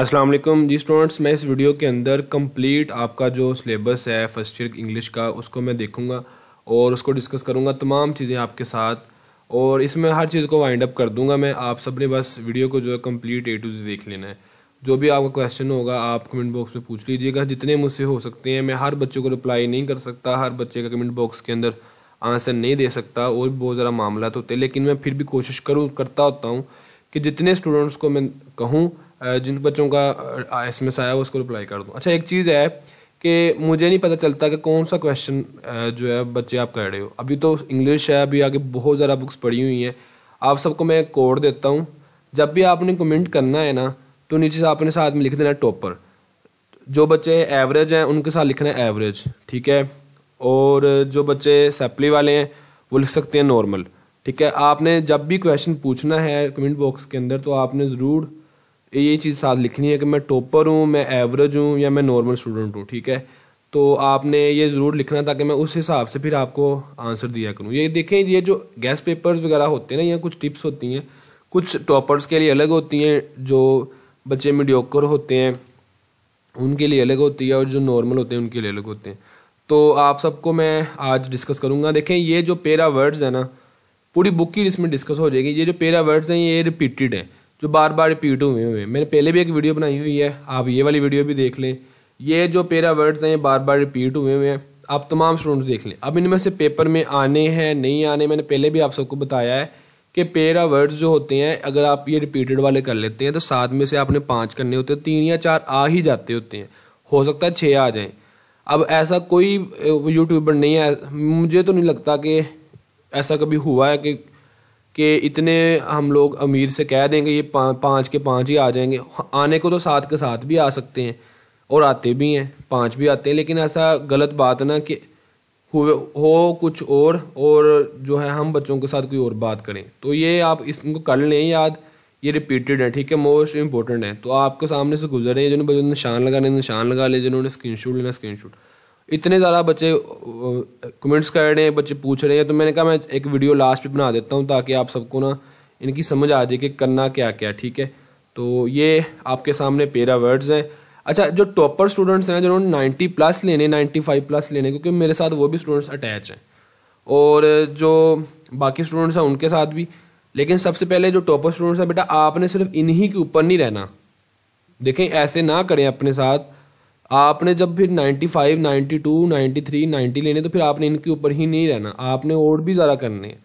अस्सलाम वालेकुम जी स्टूडेंट्स मैं इस वीडियो के अंदर कंप्लीट आपका जो सिलेबस है फर्स्ट ईयर इंग्लिश का उसको मैं देखूंगा और उसको डिस्कस करूंगा तमाम चीज़ें आपके साथ और इसमें हर चीज़ को वाइंड अप कर दूंगा मैं आप सब ने बस वीडियो को जो है कंप्लीट ए टू जी देख लेना है जो भी आपका क्वेश्चन होगा आप कमेंट बॉक्स में पूछ लीजिएगा जितने मुझसे हो सकते हैं मैं हर बच्चे को रिप्लाई नहीं कर सकता हर बच्चे का कमेंट बॉक्स के अंदर आंसर नहीं दे सकता और बहुत ज़्यादा मामला तो होते हैं लेकिन मैं फिर भी कोशिश करूँ करता होता हूँ कि जितने स्टूडेंट्स को मैं कहूँ जिन बच्चों का एस एम एस आया उसको रिप्लाई कर दूँ अच्छा एक चीज़ है कि मुझे नहीं पता चलता कि कौन सा क्वेश्चन जो है बच्चे आप कर रहे हो अभी तो इंग्लिश है अभी आगे बहुत ज़्यादा बुक्स पढ़ी हुई हैं आप सबको मैं कोड देता हूँ जब भी आपने कमेंट करना है ना तो नीचे से आपने साथ में लिख देना टॉपर जो बच्चे एवरेज हैं उनके साथ लिखना है एवरेज ठीक है और जो बच्चे सेपली वाले हैं वो लिख सकते हैं नॉर्मल ठीक है आपने जब भी क्वेश्चन पूछना है कमेंट बॉक्स के अंदर तो आपने ज़रूर ये चीज़ साथ लिखनी है कि मैं टॉपर हूँ मैं एवरेज हूँ या मैं नॉर्मल स्टूडेंट हूँ ठीक है तो आपने ये ज़रूर लिखना ताकि मैं उस हिसाब से फिर आपको आंसर दिया करूँ ये देखें ये जो गैस पेपर्स वगैरह होते हैं ना ये कुछ टिप्स होती हैं कुछ टॉपर्स के लिए अलग होती हैं जो बच्चे मीडियोकर होते हैं उनके लिए अलग होती है और जो नॉर्मल होते हैं उनके लिए अलग होते हैं तो आप सबको मैं आज डिस्कस करूँगा देखें ये जो पेरा वर्ड्स है ना पूरी बुक ही इसमें डिस्कस हो जाएगी ये जो पेरा वर्ड्स हैं ये रिपीटेड हैं जो बार बार रिपीट हुए हुए हैं मैंने पहले भी एक वीडियो बनाई हुई है आप ये वाली वीडियो भी देख लें ये जो पेरा वर्ड्स हैं ये बार बार रिपीट हुए हुए हैं आप तमाम स्टूडेंट्स देख लें अब इनमें से पेपर में आने हैं नहीं आने मैंने पहले भी आप सबको बताया है कि पेरा वर्ड्स जो होते हैं अगर आप ये रिपीटेड वाले कर लेते हैं तो सात में से आपने पाँच करने होते हैं तीन या चार आ ही जाते होते हैं हो सकता है छः आ जाएँ अब ऐसा कोई यूट्यूबर नहीं है मुझे तो नहीं लगता कि ऐसा कभी हुआ है कि कि इतने हम लोग अमीर से कह देंगे ये पा, पाँच के पाँच ही आ जाएंगे आने को तो सात के साथ भी आ सकते हैं और आते भी हैं पाँच भी आते हैं लेकिन ऐसा गलत बात ना कि हुए हो कुछ और और जो है हम बच्चों के साथ कोई और बात करें तो ये आप इसको कर लें याद ये रिपीटेड है ठीक है मोस्ट इंपॉर्टेंट है तो आपके सामने से गुजर रहे हैं जिन्होंने निशान लगाने निशान लगा ले जिन्होंने स्क्रीन शूट लेना स्क्रीन शूट इतने ज़्यादा बच्चे कमेंट्स कर रहे हैं बच्चे पूछ रहे हैं तो मैंने कहा मैं एक वीडियो लास्ट पे बना देता हूँ ताकि आप सबको ना इनकी समझ आ जाए कि करना क्या क्या ठीक है तो ये आपके सामने पेरा वर्ड्स हैं अच्छा जो टॉपर स्टूडेंट्स हैं जिन्होंने नाइन्टी प्लस लेने नाइन्टी फाइव प्लस लेने क्योंकि मेरे साथ वो भी स्टूडेंट्स अटैच हैं और जो बाकी स्टूडेंट्स हैं उनके साथ भी लेकिन सबसे पहले जो टॉपर स्टूडेंट्स हैं बेटा आपने सिर्फ इन्हीं के ऊपर नहीं रहना देखें ऐसे ना करें अपने साथ आपने जब फिर 95, 92, 93, 90 लेने तो फिर आपने इनके ऊपर ही नहीं रहना आपने और भी ज़्यादा करने हैं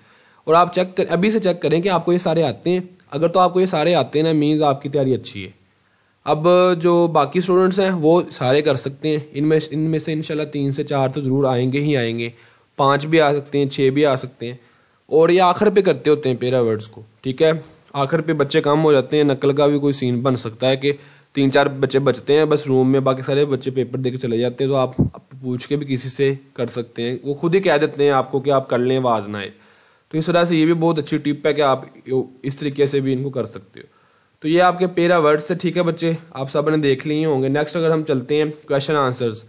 और आप चेक कर अभी से चेक करें कि आपको ये सारे आते हैं अगर तो आपको ये सारे आते हैं ना मीन्स आपकी तैयारी अच्छी है अब जो बाकी स्टूडेंट्स हैं वो सारे कर सकते हैं इनमें इनमें से इनशाला तीन से चार तो ज़रूर आएंगे ही आएंगे पाँच भी आ सकते हैं छः भी आ सकते हैं और ये आखिर पे करते होते हैं पेरा वर्ड्स को ठीक है आखिर पे बच्चे कम हो जाते हैं नकल का भी कोई सीन बन सकता है कि तीन चार बच्चे बचते हैं बस रूम में बाकी सारे बच्चे पेपर दे चले जाते हैं तो आप, पूछ के भी किसी से कर सकते हैं वो खुद ही कह देते हैं आपको कि आप कर लें आवाज़ ना आए तो इस तरह से ये भी बहुत अच्छी टिप है कि आप इस तरीके से भी इनको कर सकते हो तो ये आपके पेरा वर्ड्स से ठीक है बच्चे आप सब ने देख लिए होंगे नेक्स्ट अगर हम चलते हैं क्वेश्चन आंसर्स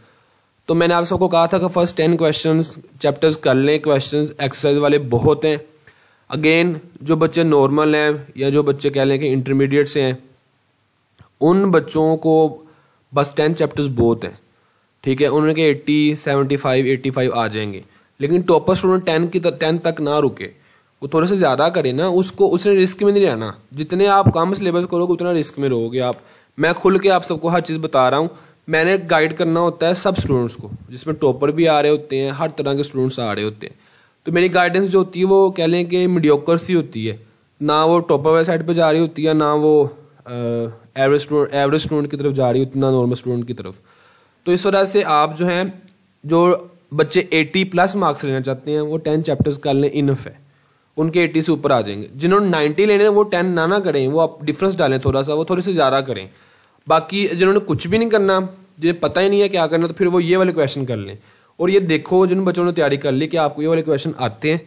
तो मैंने आप सबको कहा था कि फर्स्ट टेन क्वेश्चन चैप्टर्स कर लें क्वेश्चन एक्सरसाइज वाले बहुत हैं अगेन जो बच्चे नॉर्मल हैं या जो बच्चे कह लें कि इंटरमीडिएट से हैं उन बच्चों को बस टेन चैप्टर्स बहुत हैं ठीक है उनके eighty seventy five eighty five आ जाएंगे लेकिन टॉपर स्टूडेंट टेन की टेन तक ना रुके वो थोड़े से ज़्यादा करें ना उसको उसने रिस्क में नहीं रहना जितने आप कम सिलेबस करोगे उतना रिस्क में रहोगे आप मैं खुल के आप सबको हर चीज़ बता रहा हूँ मैंने गाइड करना होता है सब स्टूडेंट्स को जिसमें टॉपर भी आ रहे होते हैं हर तरह के स्टूडेंट्स आ रहे होते हैं तो मेरी गाइडेंस जो होती है वो कह लें कि मीडियोकर सी होती है ना वो टॉपर वाली साइड पर जा रही होती है ना वो एवरेज स्टूडेंट एवरेज स्टूडेंट की तरफ जा रही है उतना नॉर्मल स्टूडेंट की तरफ तो इस वजह से आप जो हैं जो बच्चे 80 प्लस मार्क्स लेना चाहते हैं वो 10 चैप्टर्स कर लें इनफ है उनके 80 से ऊपर आ जाएंगे जिन्होंने 90 लेने हैं वो 10 ना ना करें वो आप डिफरेंस डालें थोड़ा सा वो थोड़े से ज़्यादा करें बाकी जिन्होंने कुछ भी नहीं करना जिन्हें पता ही नहीं है क्या करना तो फिर वो ये वाले क्वेश्चन कर लें और ये देखो जिन बच्चों ने तैयारी कर ली कि आपको ये वाले क्वेश्चन आते हैं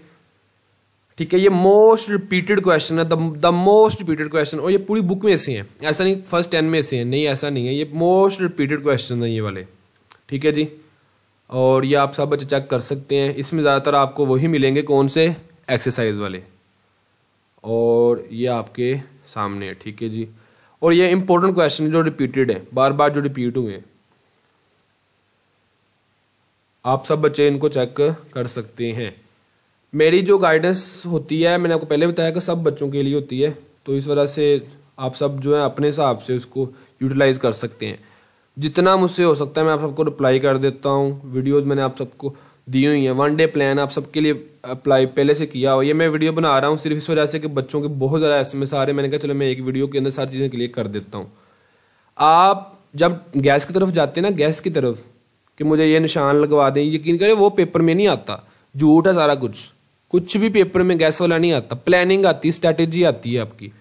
ठीक है ये मोस्ट रिपीटेड क्वेश्चन है द मोस्ट रिपीटेड क्वेश्चन और ये पूरी बुक में ऐसे हैं ऐसा नहीं फर्स्ट टेन में ऐसे हैं नहीं ऐसा नहीं है ये मोस्ट रिपीटेड क्वेश्चन है ये वाले ठीक है जी और ये आप सब बच्चे चेक कर सकते हैं इसमें ज़्यादातर आपको वही मिलेंगे कौन से एक्सरसाइज वाले और ये आपके सामने है ठीक है जी और ये इंपॉर्टेंट क्वेश्चन जो रिपीटेड है बार बार जो रिपीट हुए हैं आप सब बच्चे इनको चेक कर सकते हैं मेरी जो गाइडेंस होती है मैंने आपको पहले बताया कि सब बच्चों के लिए होती है तो इस वजह से आप सब जो है अपने हिसाब से उसको यूटिलाइज़ कर सकते हैं जितना मुझसे हो सकता है मैं आप सबको रिप्लाई कर देता हूँ वीडियोज़ मैंने आप सबको दी हुई हैं वन डे प्लान आप सबके लिए अप्लाई पहले से किया हो ये मैं वीडियो बना रहा हूँ सिर्फ इस वजह से कि बच्चों के बहुत ज़्यादा ऐसे में सारे मैंने कहा चलो मैं एक वीडियो के अंदर सारी चीज़ें क्लियर कर देता हूँ आप जब गैस की तरफ जाते हैं ना गैस की तरफ कि मुझे ये निशान लगवा दें यकीन करें वो पेपर में नहीं आता झूठ है सारा कुछ कुछ भी पेपर में गैस वाला नहीं आता प्लानिंग आती है स्ट्रैटेजी आती है आपकी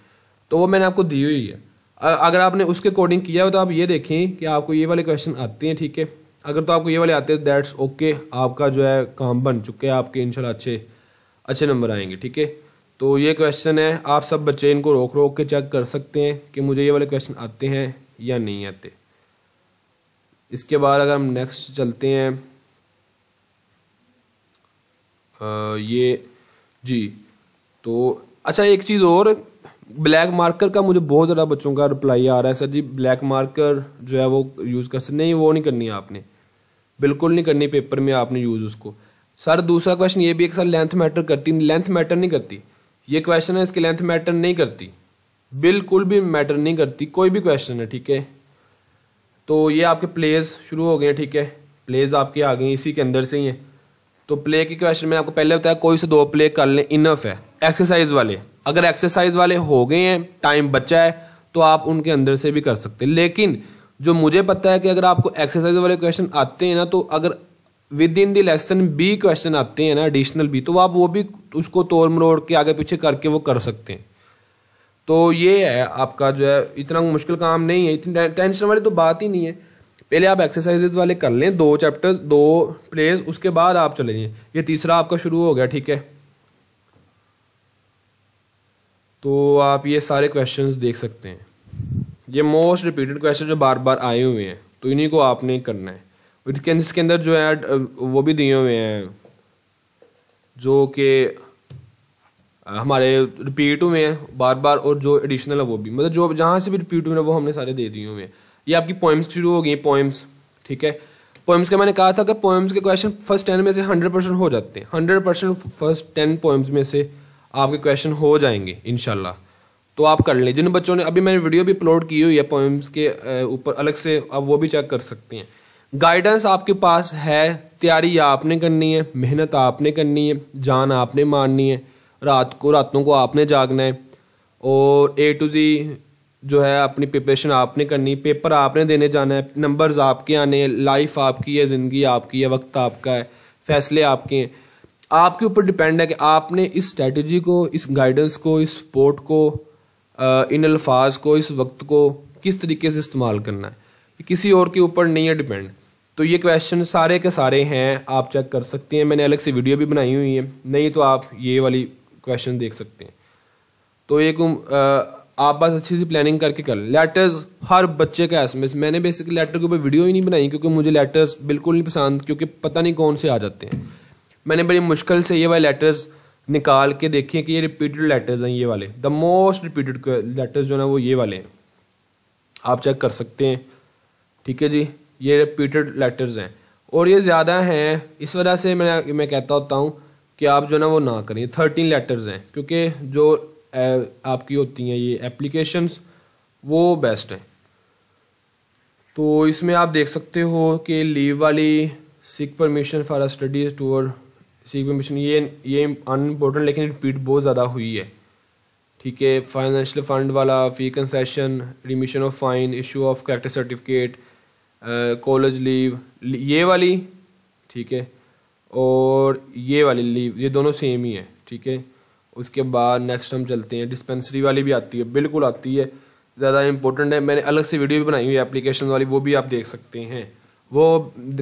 तो वो मैंने आपको दी हुई है अगर आपने उसके अकॉर्डिंग किया हो तो आप ये देखें कि आपको ये वाले क्वेश्चन आते हैं ठीक है अगर तो आपको ये वाले आते हैं दैट्स ओके आपका जो है काम बन चुके हैं आपके इनशाला अच्छे अच्छे नंबर आएंगे ठीक है तो ये क्वेश्चन है आप सब बच्चे इनको रोक रोक के चेक कर सकते हैं कि मुझे ये वाले क्वेश्चन आते हैं या नहीं आते इसके बाद अगर हम नेक्स्ट चलते हैं ये जी तो अच्छा एक चीज़ और ब्लैक मार्कर का मुझे बहुत ज़्यादा बच्चों का रिप्लाई आ रहा है सर जी ब्लैक मार्कर जो है वो यूज़ कर सकते नहीं वो नहीं करनी आपने बिल्कुल नहीं करनी पेपर में आपने यूज़ उसको सर दूसरा क्वेश्चन ये भी है कि सर लेंथ मैटर करती लेंथ मैटर नहीं करती ये क्वेश्चन है इसकी लेंथ मैटर नहीं करती बिल्कुल भी मैटर नहीं करती कोई भी क्वेश्चन है ठीक है तो ये आपके प्लेज शुरू हो गए ठीक है प्लेज आपके आ गए इसी के अंदर से ही हैं तो प्ले के क्वेश्चन में आपको पहले बताया कोई से दो प्ले कर लें इनफ है एक्सरसाइज वाले अगर एक्सरसाइज वाले हो गए हैं टाइम बचा है तो आप उनके अंदर से भी कर सकते हैं लेकिन जो मुझे पता है कि अगर आपको एक्सरसाइज वाले क्वेश्चन आते हैं ना तो अगर within the lesson B question आते हैं ना एडिशनल बी तो आप वो भी उसको तोड़ मरोड़ के आगे पीछे करके वो कर सकते हैं तो ये है आपका जो है इतना मुश्किल काम नहीं है इतनी टेंशन वाली तो बात ही नहीं है पहले आप एक्सरसाइजेज वाले कर लें दो चैप्टर्स दो प्लेस उसके बाद आप चले जाएँ ये तीसरा आपका शुरू हो गया ठीक है तो आप ये सारे क्वेश्चन देख सकते हैं ये मोस्ट रिपीटेड क्वेश्चन जो बार बार आए हुए हैं तो इन्हीं को आपने करना है इसके इसके अंदर जो है वो भी दिए हुए हैं जो कि हमारे रिपीट हुए हैं बार बार और जो एडिशनल है वो भी मतलब जो जहाँ से भी रिपीट हुए हैं वो हमने सारे दे दिए हुए हैं ये आपकी पोइम्स शुरू हो गई पोइम्स ठीक है पोइम्स का मैंने कहा था कि पोइम्स के क्वेश्चन फर्स्ट टेन में से हंड्रेड परसेंट हो जाते हैं hundred percent first ten poems में से आपके क्वेश्चन हो जाएंगे इनशाला तो आप कर लें जिन बच्चों ने अभी मैंने वीडियो भी अपलोड की हुई है पोइम्स के ऊपर अलग से आप वो भी चेक कर सकते हैं गाइडेंस आपके पास है तैयारी आपने करनी है मेहनत आपने करनी है जान आपने मारनी है रात को रातों को आपने जागना है और ए टू जी जो है अपनी प्रिपरेशन आपने करनी पेपर आपने देने जाना है नंबर्स आपके आने लाइफ आपकी है ज़िंदगी आपकी है वक्त आपका है फैसले आपके हैं आपके ऊपर डिपेंड है कि आपने इस स्ट्रेटजी को इस गाइडेंस को इस सपोर्ट को इन अल्फाज को इस वक्त को किस तरीके से इस्तेमाल करना है किसी और के ऊपर नहीं है डिपेंड तो ये क्वेश्चन सारे के सारे हैं आप चेक कर सकते हैं मैंने अलग से वीडियो भी बनाई हुई है नहीं तो आप ये वाली क्वेश्चन देख सकते हैं तो एक आप बस अच्छी सी प्लानिंग करके कर लेटर्स हर बच्चे का एसएमएस मैंने बेसिकली लेटर के ऊपर वीडियो ही नहीं बनाई क्योंकि मुझे लेटर्स बिल्कुल नहीं पसंद क्योंकि पता नहीं कौन से आ जाते हैं मैंने बड़ी मुश्किल से ये वाले लेटर्स निकाल के देखे कि ये रिपीटेड लेटर्स हैं ये वाले द मोस्ट रिपीटेड लेटर्स जो है वो ये वाले हैं आप चेक कर सकते हैं ठीक है जी ये रिपीटेड लेटर्स हैं और ये ज़्यादा हैं इस वजह से मैं मैं कहता होता हूँ कि आप जो ना वो ना करें थर्टीन लेटर्स हैं क्योंकि जो आपकी होती हैं ये एप्लीकेशंस वो बेस्ट हैं तो इसमें आप देख सकते हो कि लीव वाली seek permission for studies tour seek permission ये ये अनइम्पोर्टेंट लेकिन रिपीट बहुत ज़्यादा हुई है ठीक है फाइनेंशियल फंड वाला fee concession remission of fine issue of character certificate college leave ये वाली ठीक है और ये वाली लीव ये दोनों सेम ही है ठीक है उसके बाद नेक्स्ट हम चलते हैं डिस्पेंसरी वाली भी आती है बिल्कुल आती है ज़्यादा इंपॉर्टेंट है मैंने अलग से वीडियो भी बनाई हुई है एप्लीकेशन वाली वो भी आप देख सकते हैं वो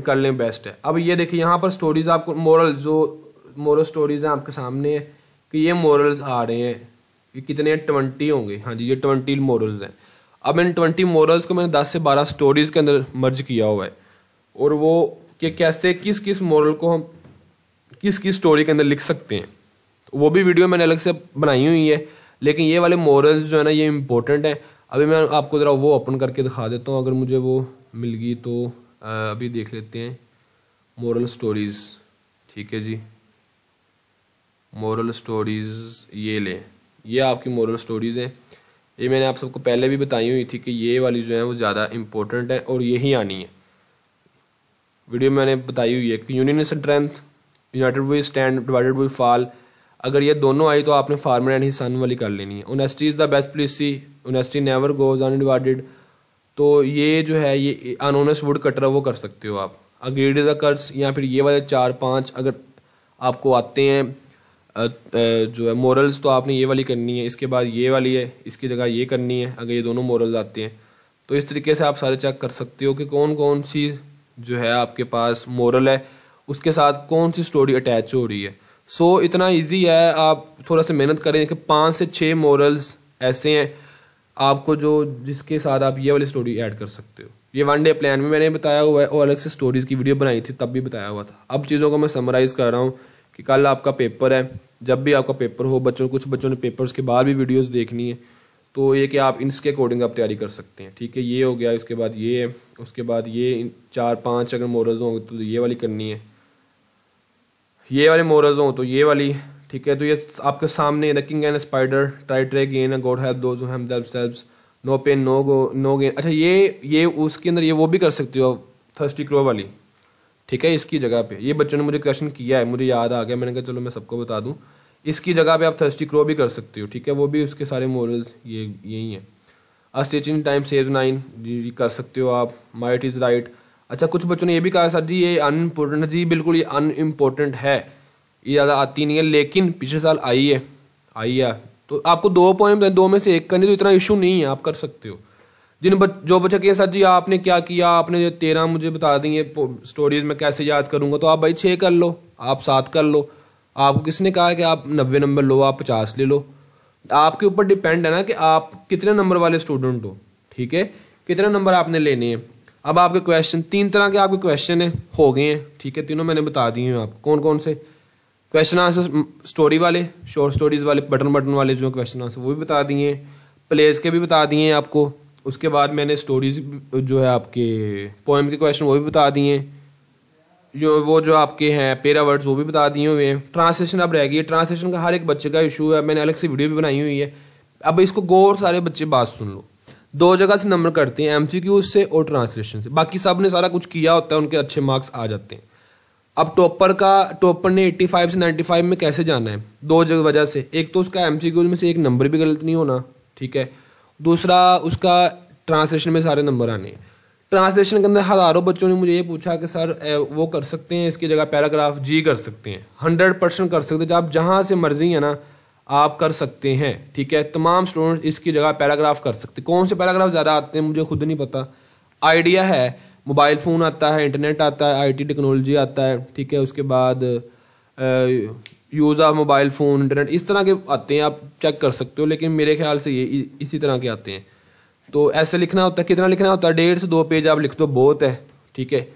कर लें बेस्ट है अब ये देखिए यहाँ पर स्टोरीज़ आपको मॉरल जो मॉरल स्टोरीज़ हैं आपके सामने है कि ये मॉरल्स आ रहे हैं ये कितने ट्वेंटी होंगे हाँ जी ये ट्वेंटी मॉरल्स हैं अब इन ट्वेंटी मॉरल्स को मैंने दस से बारह स्टोरीज़ के अंदर मर्ज किया हुआ है और वो कि कैसे किस किस मॉरल को हम किस किस स्टोरी के अंदर लिख सकते हैं वो भी वीडियो मैंने अलग से बनाई हुई है लेकिन ये वाले मॉरल्स जो है ना ये इम्पोर्टेंट हैं अभी मैं आपको ज़रा वो ओपन करके दिखा देता हूँ अगर मुझे वो मिल गई तो अभी देख लेते हैं मॉरल स्टोरीज़ ठीक है जी मॉरल स्टोरीज़ ये लें ये आपकी मॉरल स्टोरीज़ हैं ये मैंने आप सबको पहले भी बताई हुई थी कि ये वाली जो है वो ज़्यादा इम्पोर्टेंट है और यही आनी है वीडियो मैंने बताई हुई है कि union strength united we stand divided we fall अगर ये दोनों आई तो आपने फार्मर एंड ही सन वाली कर लेनी है honesty is the best policy honesty never goes undivided तो ये जो है ये अनोनस वुड कटर वो कर सकते हो आप अग्रीड द कर्स या फिर ये वाले चार पाँच अगर आपको आते हैं जो है मॉरल्स तो आपने ये वाली करनी है इसके बाद ये वाली है इसकी जगह ये करनी है अगर ये दोनों मॉरल्स आते हैं तो इस तरीके से आप सारे चेक कर सकते हो कि कौन कौन सी जो है आपके पास मॉरल है उसके साथ कौन सी स्टोरी अटैच हो रही है सो so, इतना इजी है आप थोड़ा सा मेहनत करें कि पाँच से छः मॉरल्स ऐसे हैं आपको जो जिसके साथ आप ये वाली स्टोरी ऐड कर सकते हो ये वन डे प्लान में मैंने बताया हुआ है और अलग से स्टोरीज़ की वीडियो बनाई थी तब भी बताया हुआ था अब चीज़ों को मैं समराइज़ कर रहा हूँ कि कल आपका पेपर है जब भी आपका पेपर हो बच्चों कुछ बच्चों ने पेपर्स के बाद भी वीडियोज़ देखनी है तो ये कि आप इनके अकॉर्डिंग आप तैयारी कर सकते हैं ठीक है ये हो गया उसके बाद ये है उसके बाद ये चार पाँच अगर मॉरल्स होंगे तो ये वाली करनी है ये वाले मोरज हों तो ये वाली ठीक है तो ये आपके सामने the king and spider try try again God help those no pain no go no gain अच्छा ये ये उसके अंदर ये वो भी कर सकते हो थर्स्टी क्रो वाली ठीक है इसकी जगह पे ये बच्चों ने मुझे क्वेश्चन किया है मुझे याद आ गया मैंने कहा चलो मैं सबको बता दूं इसकी जगह पे आप थर्स्टी क्रो भी कर सकते हो ठीक है वो भी उसके सारे मोरल्स ये यही हैं अस्टिचिंग टाइम सेव नाइन कर सकते हो आप माइट इज़ राइट अच्छा कुछ बच्चों ने ये भी कहा सर जी ये अनइम्पोर्टेंट है जी बिल्कुल ये अनइम्पोर्टेंट है ये ज़्यादा आती नहीं है लेकिन पिछले साल आई है आई है तो आपको दो पॉइंट दो में से एक करनी तो इतना इशू नहीं है आप कर सकते हो जिन बच जो बच्चा कहे सर जी आपने क्या किया आपने जो तेरह मुझे बता देंगे स्टोरीज में कैसे याद करूँगा तो आप भाई छः कर लो आप सात कर लो आपको किसने कहा कि आप नब्बे नंबर लो आप पचास ले लो आपके ऊपर डिपेंड है ना कि आप कितने नंबर वाले स्टूडेंट हो ठीक है कितने नंबर आपने लेने हैं अब आपके क्वेश्चन तीन तरह के आपके क्वेश्चन है हो गए हैं ठीक है तीनों मैंने बता दिए हैं आप कौन कौन से क्वेश्चन आंसर स्टोरी वाले शॉर्ट स्टोरीज वाले बटन बटन वाले जो क्वेश्चन आंसर वो भी बता दिए हैं प्लेस के भी बता दिए हैं आपको उसके बाद मैंने स्टोरीज जो है आपके पोएम के क्वेश्चन वो भी बता दिए हैं जो वो जो आपके हैं पेरा वर्ड्स वो भी बता दिए हुए हैं ट्रांसलेशन अब रह गई है ट्रांसलेशन का हर एक बच्चे का इशू है मैंने अलग से वीडियो भी बनाई हुई है अब इसको गौर सारे बच्चे बात सुन लो दो जगह से नंबर करते हैं एम से और ट्रांसलेशन से बाकी सब ने सारा कुछ किया होता है उनके अच्छे मार्क्स आ जाते हैं अब टॉपर का टॉपर ने 85 से 95 में कैसे जाना है दो जगह वजह से एक तो उसका एम में से एक नंबर भी गलत नहीं होना ठीक है दूसरा उसका ट्रांसलेशन में सारे नंबर आने हैं ट्रांसलेशन के अंदर हज़ारों बच्चों ने मुझे ये पूछा कि सर वो कर सकते हैं इसकी जगह पैराग्राफ जी कर सकते हैं हंड्रेड परसेंट कर सकते हैं जब जहाँ से मर्जी है ना आप कर सकते हैं ठीक है तमाम स्टूडेंट इसकी जगह पैराग्राफ कर सकते कौन से पैराग्राफ ज़्यादा आते हैं मुझे खुद नहीं पता आइडिया है मोबाइल फ़ोन आता है इंटरनेट आता है आईटी टेक्नोलॉजी आता है ठीक है उसके बाद use of mobile phone internet इस तरह के आते हैं आप चेक कर सकते हो लेकिन मेरे ख्याल से ये इसी तरह के आते हैं तो ऐसे लिखना होता है कितना लिखना होता है डेढ़ से दो पेज आप लिख दो बहुत है ठीक है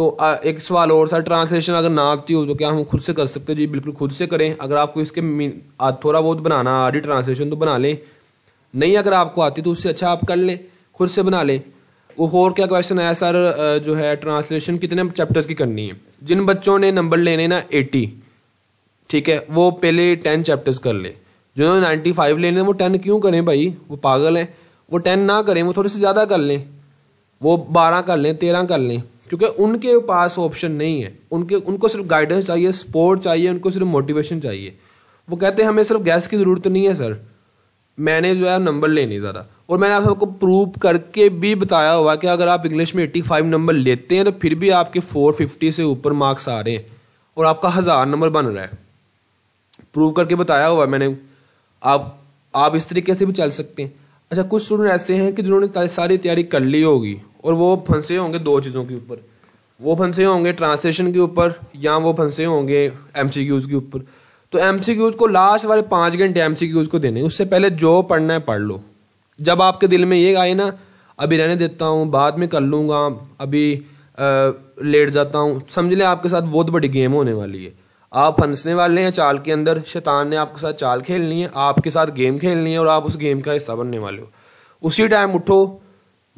तो एक सवाल और सर ट्रांसलेशन अगर ना आती हो तो क्या हम खुद से कर सकते हैं जी बिल्कुल खुद से करें अगर आपको इसके थोड़ा बहुत बनाना आ रही ट्रांसलेशन तो बना लें नहीं अगर आपको आती तो उससे अच्छा आप कर लें खुद से बना लें वो और क्या क्वेश्चन आया सर जो है ट्रांसलेशन कितने चैप्टर्स की करनी है जिन बच्चों ने नंबर लेने ना एटी ठीक है वो पहले टेन चैप्टर्स कर ले जिन्होंने नाइन्टी फाइव लेने वो टेन क्यों करें भाई वो पागल हैं वो टेन ना करें वो थोड़े से ज़्यादा कर लें वो बारह कर लें तेरह कर लें क्योंकि उनके पास ऑप्शन नहीं है उनके उनको सिर्फ गाइडेंस चाहिए सपोर्ट चाहिए उनको सिर्फ मोटिवेशन चाहिए वो कहते हैं हमें सिर्फ गैस की ज़रूरत नहीं है सर मैंने जो है नंबर लेने ज़्यादा और मैंने आप सबको प्रूव करके भी बताया हुआ कि अगर आप इंग्लिश में फाइव नंबर लेते हैं तो फिर भी आपके फोर फिफ्टी से ऊपर मार्क्स आ रहे हैं और आपका हज़ार नंबर बन रहा है प्रूव करके बताया हुआ है मैंने आप आप इस तरीके से भी चल सकते हैं अच्छा कुछ स्टूडेंट ऐसे हैं कि जिन्होंने सारी तैयारी कर ली होगी और वो फंसे होंगे दो चीज़ों के ऊपर वो फंसे होंगे ट्रांसलेशन के ऊपर या वो फंसे होंगे एम सी क्यूज़ के ऊपर तो एम सी क्यूज़ को लास्ट वाले पाँच घंटे एम सी क्यूज़ को देने उससे पहले जो पढ़ना है पढ़ लो जब आपके दिल में ये आए ना अभी रहने देता हूँ बाद में कर लूँगा अभी आ, लेट जाता हूँ समझ लें आपके साथ बहुत बड़ी गेम होने वाली है आप फंसने वाले हैं चाल के अंदर शैतान ने आपके साथ चाल खेलनी है आपके साथ गेम खेलनी है और आप उस गेम का हिस्सा बनने वाले हो उसी टाइम उठो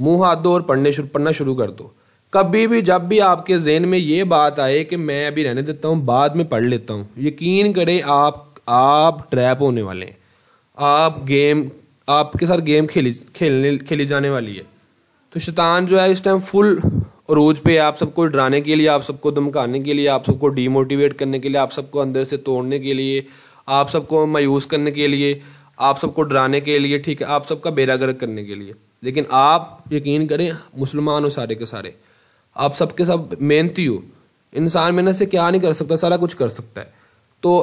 मुंह हाथ दो और पढ़ने शुरू पढ़ना शुरू कर दो कभी भी जब भी आपके जहन में ये बात आए कि मैं अभी रहने देता हूँ बाद में पढ़ लेता हूँ यकीन करें आप आप ट्रैप होने वाले हैं आप गेम आपके साथ गेम खेली खेलने खेली जाने वाली है तो शैतान जो है इस टाइम फुल और रोज पे आप सबको डराने के लिए आप सबको धमकाने के लिए आप सबको डीमोटिवेट करने के लिए आप सबको अंदर से तोड़ने के लिए आप सबको मायूस करने के लिए आप सबको डराने के लिए ठीक है आप सबका बेरागर करने के लिए लेकिन आप यकीन करें मुसलमान हो सारे के सारे आप सबके सब मेहनती हो इंसान मेहनत से क्या नहीं कर सकता सारा कुछ कर सकता है तो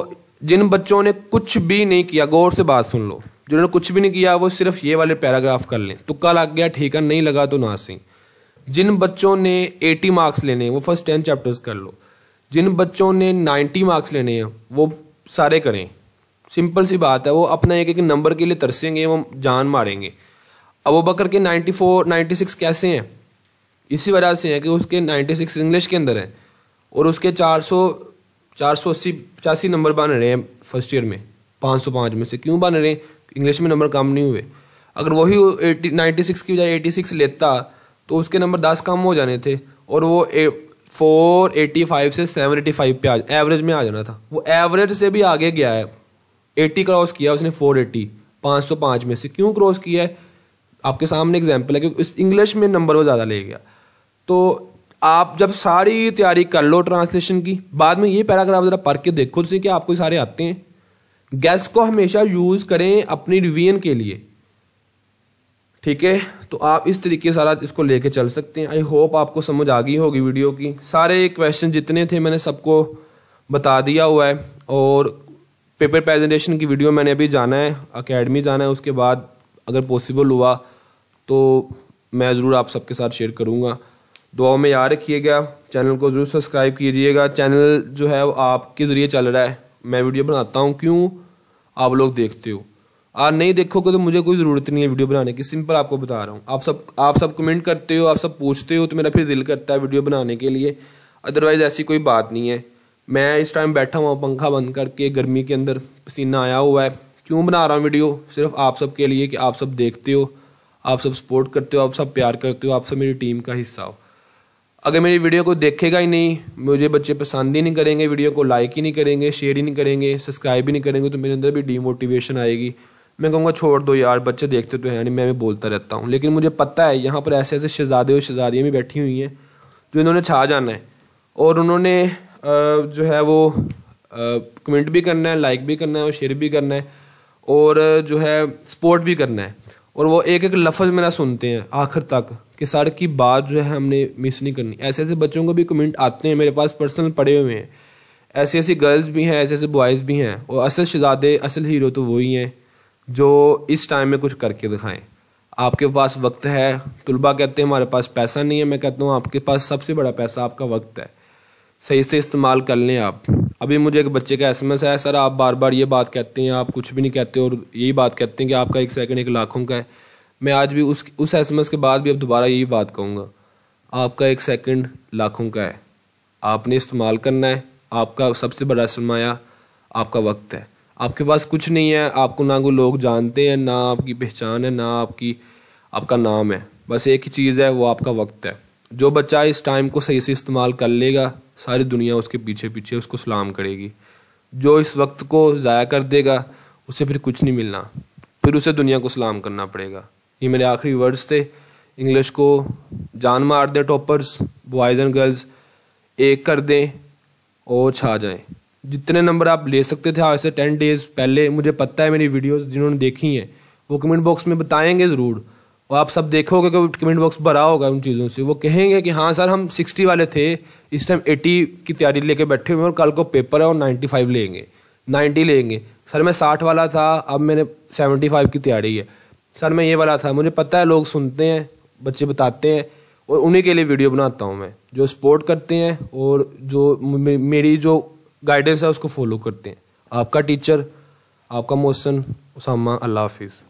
जिन बच्चों ने कुछ भी नहीं किया गौर से बात सुन लो जिन्होंने कुछ भी नहीं किया वो सिर्फ ये वाले पैराग्राफ कर लें तुक्का लग गया ठीक है नहीं लगा तो ना सही जिन बच्चों ने 80 मार्क्स लेने हैं वो फर्स्ट टेन चैप्टर्स कर लो जिन बच्चों ने 90 मार्क्स लेने हैं वो सारे करें सिंपल सी बात है वो अपना एक एक नंबर के लिए तरसेंगे वो जान मारेंगे अब वो बकर के 94 96 कैसे हैं इसी वजह से हैं कि उसके 96 इंग्लिश के अंदर हैं और उसके 400 अस्सी पचासी नंबर बन रहे हैं फर्स्ट ईयर में 505 में से क्यों बन रहे हैं इंग्लिश में नंबर कम नहीं हुए अगर वही एटी नाइन्टी सिक्स की बजाय एटी सिक्स लेता तो उसके नंबर दस कम हो जाने थे और वो ए फोर एटी फाइव से सेवन एटी फाइव पे आ एवरेज में आ जाना था वो एवरेज से भी आगे गया है एट्टी क्रॉस किया उसने फोर एट्टी पाँच सौ पाँच में से क्यों क्रॉस किया है आपके सामने एग्जाम्पल है क्योंकि इस इंग्लिश में नंबर वो ज़्यादा ले गया तो आप जब सारी तैयारी कर लो ट्रांसलेशन की बाद में ये पैराग्राफ ज़रा पढ़ के देखो जिससे कि आपको सारे आते हैं गैस को हमेशा यूज़ करें अपनी रिवीजन के लिए ठीक है तो आप इस तरीके से सारा इसको लेके चल सकते हैं आई होप आपको समझ आ गई होगी वीडियो की सारे क्वेश्चन जितने थे मैंने सबको बता दिया हुआ है और पेपर प्रेजेंटेशन की वीडियो मैंने अभी जाना है अकेडमी जाना है उसके बाद अगर पॉसिबल हुआ तो मैं ज़रूर आप सबके साथ शेयर करूँगा दुआओं में याद रखिएगा चैनल को ज़रूर सब्सक्राइब कीजिएगा चैनल जो है वो आपके ज़रिए चल रहा है मैं वीडियो बनाता हूँ क्यों आप लोग देखते हो आज नहीं देखोगे तो मुझे कोई ज़रूरत नहीं है वीडियो बनाने की सिंपल आपको बता रहा हूँ आप सब आप सब कमेंट करते हो आप सब पूछते हो तो मेरा फिर दिल करता है वीडियो बनाने के लिए अदरवाइज़ ऐसी कोई बात नहीं है मैं इस टाइम बैठा हुआ पंखा बंद करके गर्मी के अंदर पसीना आया हुआ है क्यों बना रहा हूँ वीडियो सिर्फ आप सब के लिए कि आप सब देखते हो आप सब सपोर्ट करते हो आप सब प्यार करते हो आप सब मेरी टीम का हिस्सा हो अगर मेरी वीडियो को देखेगा ही नहीं मुझे बच्चे पसंद ही नहीं करेंगे वीडियो को लाइक ही नहीं करेंगे शेयर ही नहीं करेंगे सब्सक्राइब ही नहीं करेंगे तो मेरे अंदर भी डीमोटिवेशन आएगी मैं कहूँगा छोड़ दो यार बच्चे देखते तो है नहीं मैं भी बोलता रहता हूँ लेकिन मुझे पता है यहाँ पर ऐसे ऐसे शहजादे और शहजादियाँ भी बैठी हुई हैं जो इन्होंने छा जाना है और उन्होंने जो है वो कमेंट भी करना है लाइक भी करना है और शेयर भी करना है और जो है सपोर्ट भी करना है और वो एक एक लफ्ज़ मेरा सुनते हैं आखिर तक कि सर की बात जो है हमने मिस नहीं करनी ऐसे ऐसे बच्चों को भी कमेंट आते हैं मेरे पास पर्सनल पड़े हुए हैं ऐसी ऐसी गर्ल्स भी हैं ऐसे ऐसे बॉयज़ भी हैं और असल शहजादे असल हीरो तो वही हैं जो इस टाइम में कुछ करके दिखाएं आपके पास वक्त है तलबा कहते हैं हमारे पास पैसा नहीं है मैं कहता हूँ आपके पास सबसे बड़ा पैसा आपका वक्त है सही से इस्तेमाल कर लें आप अभी मुझे एक बच्चे का एस है सर आप बार बार ये बात कहते हैं आप कुछ भी नहीं कहते और यही बात कहते हैं कि आपका एक सेकंड एक लाखों का है मैं आज भी उस उस एस के बाद भी अब दोबारा यही बात कहूँगा आपका एक सेकंड लाखों का है आपने इस्तेमाल करना है आपका सबसे बड़ा सरमाया आपका वक्त है आपके पास कुछ नहीं है आपको ना कोई लोग जानते हैं ना आपकी पहचान है ना आपकी आपका नाम है बस एक ही चीज़ है वो आपका वक्त है जो बच्चा इस टाइम को सही से इस्तेमाल कर लेगा सारी दुनिया उसके पीछे पीछे उसको सलाम करेगी जो इस वक्त को ज़ाया कर देगा उसे फिर कुछ नहीं मिलना फिर उसे दुनिया को सलाम करना पड़ेगा ये मेरे आखिरी वर्ड्स थे इंग्लिश को जान मार दें टॉपर्स बॉयज़ एंड गर्ल्स एक कर दें और छा जाएं जितने नंबर आप ले सकते थे हाँ, ऐसे टेन डेज पहले मुझे पता है मेरी वीडियोस जिन्होंने देखी हैं वो कमेंट बॉक्स में बताएंगे ज़रूर और आप सब देखोगे कि कमेंट बॉक्स भरा होगा उन चीज़ों से वो कहेंगे कि हाँ सर हम सिक्सटी वाले थे इस टाइम एटी की तैयारी लेके बैठे हुए हैं और कल को पेपर है और नाइन्टी फाइव लेंगे नाइन्टी लेंगे सर मैं साठ वाला था अब मैंने सेवेंटी फाइव की तैयारी है सर मैं ये वाला था मुझे पता है लोग सुनते हैं बच्चे बताते हैं और उन्हीं के लिए वीडियो बनाता हूँ मैं जो सपोर्ट करते हैं और जो मेरी जो गाइडेंस है उसको फॉलो करते हैं आपका टीचर आपका मोशन उसामा अल्लाह हाफिज़